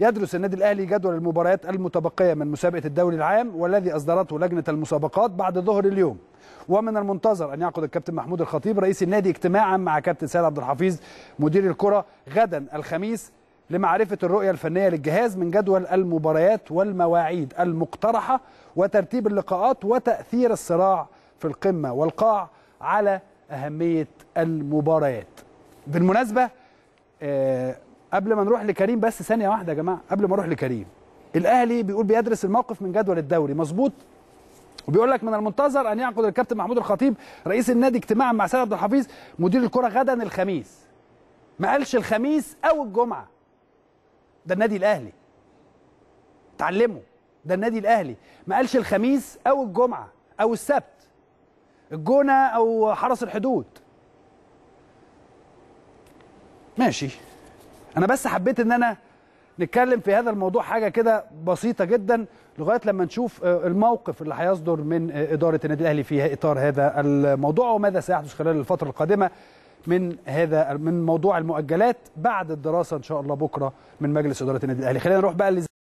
يدرس النادي الاهلي جدول المباريات المتبقيه من مسابقه الدوري العام والذي اصدرته لجنه المسابقات بعد ظهر اليوم ومن المنتظر ان يعقد الكابتن محمود الخطيب رئيس النادي اجتماعا مع كابتن سيد عبد الحفيظ مدير الكره غدا الخميس لمعرفه الرؤيه الفنيه للجهاز من جدول المباريات والمواعيد المقترحه وترتيب اللقاءات وتاثير الصراع في القمه والقاع على اهميه المباريات بالمناسبه آه قبل ما نروح لكريم بس ثانيه واحده يا جماعه قبل ما اروح لكريم الاهلي بيقول بيدرس الموقف من جدول الدوري مظبوط وبيقول لك من المنتظر ان يعقد الكابتن محمود الخطيب رئيس النادي اجتماعا مع سيد عبد الحفيظ مدير الكره غدا الخميس ما قالش الخميس او الجمعه ده النادي الاهلي اتعلموا ده النادي الاهلي ما قالش الخميس او الجمعه او السبت الجونه او حرس الحدود ماشي انا بس حبيت ان انا نتكلم في هذا الموضوع حاجه كده بسيطه جدا لغايه لما نشوف آه، الموقف اللي هيصدر من آه، اداره النادي الاهلي في اطار هذا الموضوع وماذا سيحدث خلال الفتره القادمه من هذا من موضوع المؤجلات بعد الدراسه ان شاء الله بكره من مجلس اداره النادي الاهلي خلينا نروح بقى